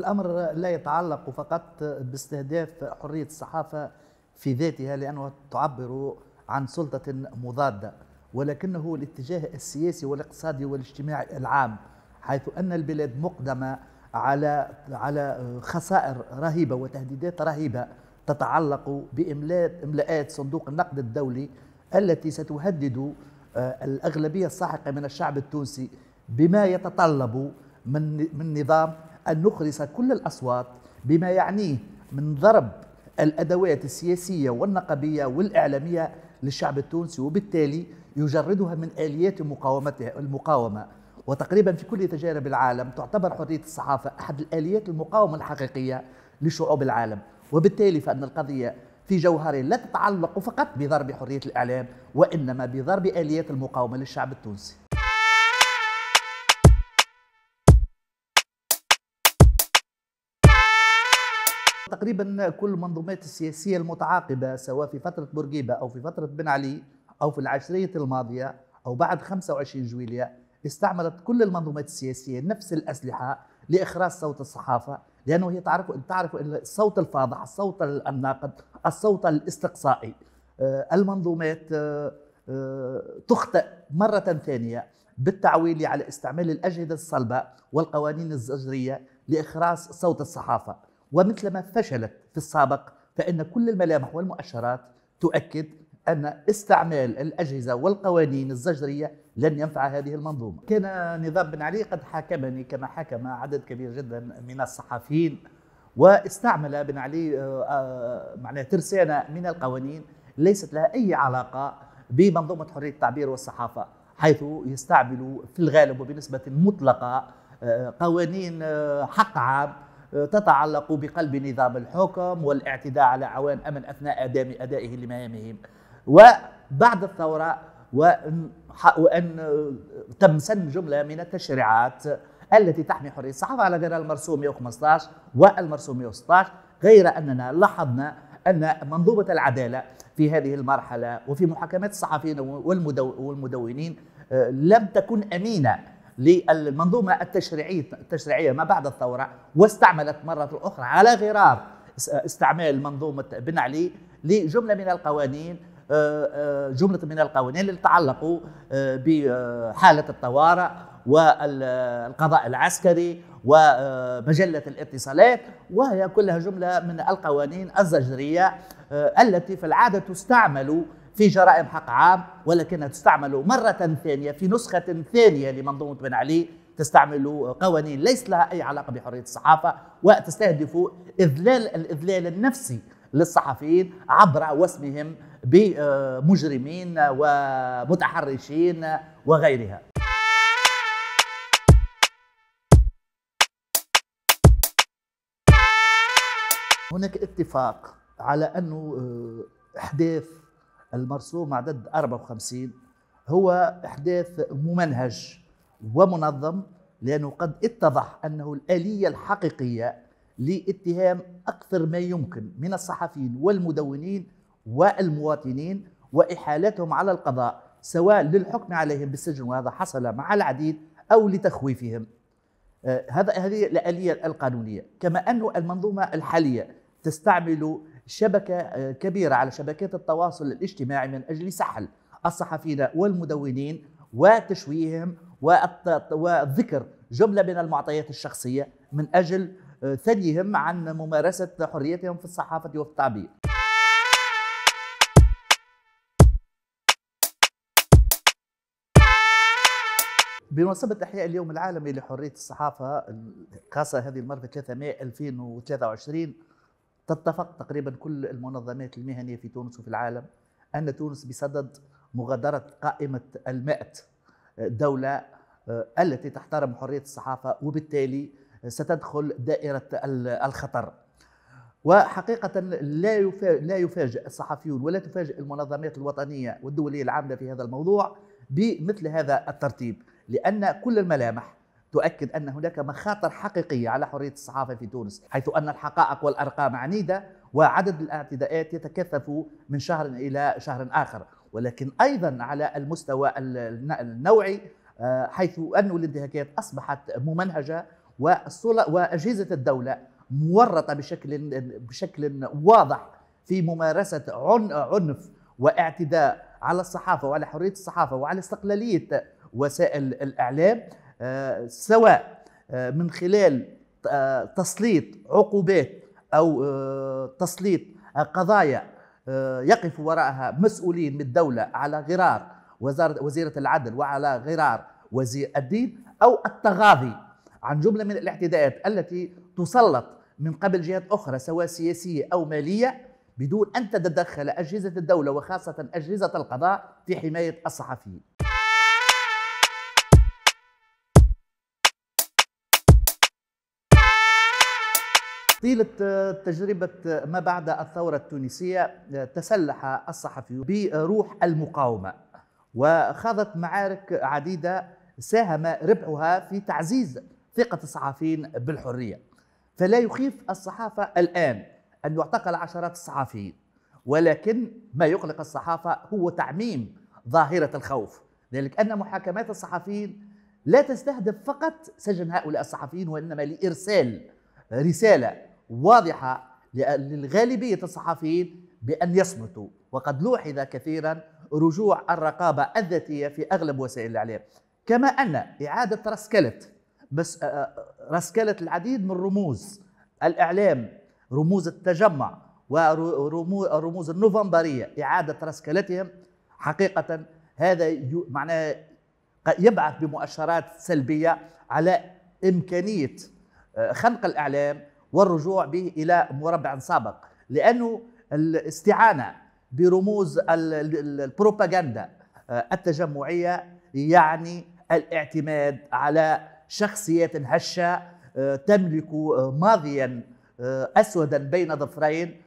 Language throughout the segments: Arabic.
الأمر لا يتعلق فقط باستهداف حرية الصحافة في ذاتها لأنها تعبر عن سلطة مضادة ولكنه الاتجاه السياسي والاقتصادي والاجتماعي العام حيث أن البلاد مقدمة على على خسائر رهيبة وتهديدات رهيبة تتعلق بإملاءات صندوق النقد الدولي التي ستهدد آه، الأغلبية الساحقة من الشعب التونسي بما يتطلب من من نظام أن نخلص كل الأصوات بما يعنيه من ضرب الأدوات السياسية والنقبية والإعلامية للشعب التونسي وبالتالي يجردها من آليات مقاومته المقاومة وتقريبا في كل تجارب العالم تعتبر حرية الصحافة أحد الآليات المقاومة الحقيقية لشعوب العالم وبالتالي فأن القضية في جوهره لا تتعلق فقط بضرب حرية الإعلام وإنما بضرب آليات المقاومة للشعب التونسي تقريبا كل المنظومات السياسية المتعاقبة سواء في فترة بورقيبة أو في فترة بن علي أو في العشرية الماضية أو بعد 25 جويلية استعملت كل المنظومات السياسية نفس الأسلحة لإخراج صوت الصحافة لأنه هي تعرف تعرف الصوت الفاضح الصوت الناقد الصوت الاستقصائي آه، المنظومات آه، آه، تخطئ مرة ثانية بالتعويل على استعمال الأجهزة الصلبة والقوانين الزجرية لإخراج صوت الصحافة ومثلما فشلت في السابق فإن كل الملامح والمؤشرات تؤكد أن استعمال الأجهزة والقوانين الزجرية لن ينفع هذه المنظومة كان نظام بن علي قد حاكمني كما حكم عدد كبير جدا من الصحفيين واستعمل بن علي آه، آه، معناه ترسانة من القوانين ليست لها أي علاقة بمنظومة حرية التعبير والصحافة حيث يستعمل في الغالب وبنسبة مطلقة آه، قوانين حق عام تتعلق بقلب نظام الحكم والاعتداء على عوان أمن أثناء أدائه لمهامهم وبعد الثورة وأن, وأن سن جملة من التشريعات التي تحمي حرية الصحافة على غير المرسوم 115 والمرسوم 116 غير أننا لاحظنا أن منظومة العدالة في هذه المرحلة وفي محاكمات الصحفيين والمدونين آه، لم تكن أمينة للمنظومة التشريعية التشريعية ما بعد الثورة واستعملت مرة أخرى على غرار استعمال منظومة بن علي لجملة من القوانين آه، آه، جملة من القوانين اللي تعلقوا آه، بحالة الطوارئ والقضاء العسكري ومجلة الاتصالات وهي كلها جملة من القوانين الزجرية التي في العادة تستعمل في جرائم حق عام ولكنها تستعمل مرة ثانية في نسخة ثانية لمنظومة بن علي تستعمل قوانين ليس لها أي علاقة بحرية الصحافة وتستهدف إذلال الإذلال النفسي للصحفيين عبر وسمهم بمجرمين ومتحرشين وغيرها هناك اتفاق على أنه آه، أحداث المرسوم عدد 54 هو إحداث ممنهج ومنظم لأنه قد اتضح أنه الآلية الحقيقية لاتهام أكثر ما يمكن من الصحفيين والمدونين والمواطنين وإحالتهم على القضاء سواء للحكم عليهم بالسجن وهذا حصل مع العديد أو لتخويفهم آه، هذا هذه الآلية القانونية كما أن المنظومة الحالية تستعمل شبكه آه، كبيره على شبكات التواصل الاجتماعي من اجل سحل الصحفيين والمدونين وتشويههم وذكر جمله من المعطيات الشخصيه من اجل آه، ثنيهم عن ممارسه حريتهم في الصحافه وفي التعبير. بمناسبة إحياء اليوم العالمي لحرية الصحافة خاصة هذه المرة 3 مايو 2023 تتفق تقريبا كل المنظمات المهنيه في تونس وفي العالم ان تونس بصدد مغادره قائمه المائة دوله آه، التي تحترم حريه الصحافه وبالتالي ستدخل دائره الخطر وحقيقة لا لا يفاجئ الصحفيون ولا تفاجئ المنظمات الوطنية والدولية العاملة في هذا الموضوع بمثل هذا الترتيب لأن كل الملامح تؤكد أن هناك مخاطر حقيقية على حرية الصحافة في تونس حيث أن الحقائق والأرقام عنيدة وعدد الاعتداءات يتكثف من شهر إلى شهر آخر ولكن أيضا على المستوى النوعي آه، حيث أن الانتهاكات أصبحت ممنهجة وأجهزة الدولة مورطة بشكل بشكل واضح في ممارسة عنف واعتداء على الصحافة وعلى حرية الصحافة وعلى استقلالية وسائل الإعلام سواء آه، من خلال آه، تسليط عقوبات او آه، تسليط قضايا يقف وراءها مسؤولين من الدوله على غرار وزاره وزيره العدل وعلى غرار وزير الدين او التغاضي عن جمله من الاعتداءات التي تسلط من قبل جهات اخرى سواء سياسيه او ماليه بدون ان تتدخل اجهزه الدوله وخاصه اجهزه القضاء في حمايه الصحفيين طيلة آه، تجربة آه، ما بعد الثورة التونسية آه، تسلح الصحفيون بروح المقاومة وخاضت معارك عديدة ساهم ربحها في تعزيز ثقة الصحفيين بالحرية فلا يخيف الصحافة الآن أن يعتقل عشرات الصحفيين ولكن ما يقلق الصحافة هو تعميم ظاهرة الخوف ذلك أن محاكمات الصحفيين لا تستهدف فقط سجن هؤلاء الصحفيين وإنما لإرسال رسالة واضحة للغالبية الصحفيين بأن يصمتوا وقد لوحظ كثيرا رجوع الرقابة الذاتية في أغلب وسائل الإعلام كما أن إعادة رسكلت بس آه، آه، رسكلت العديد من رموز الإعلام رموز التجمع ورموز النوفمبرية إعادة رسكلتهم حقيقة هذا معناه يبعث بمؤشرات سلبية على إمكانية آه، خنق الإعلام والرجوع به إلى مربع سابق لأنه الاستعانة برموز البروباغندا آه، التجمعية يعني الاعتماد على شخصيات هشة آه، تملك آه، ماضيا أسودا بين ظفرين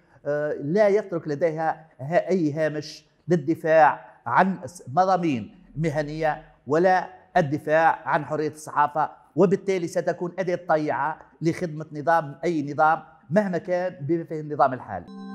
لا يترك لديها أي هامش للدفاع عن مضامين مهنية ولا الدفاع عن حرية الصحافة وبالتالي ستكون أداة طيعة لخدمة نظام أي نظام مهما كان بما فيه النظام الحالي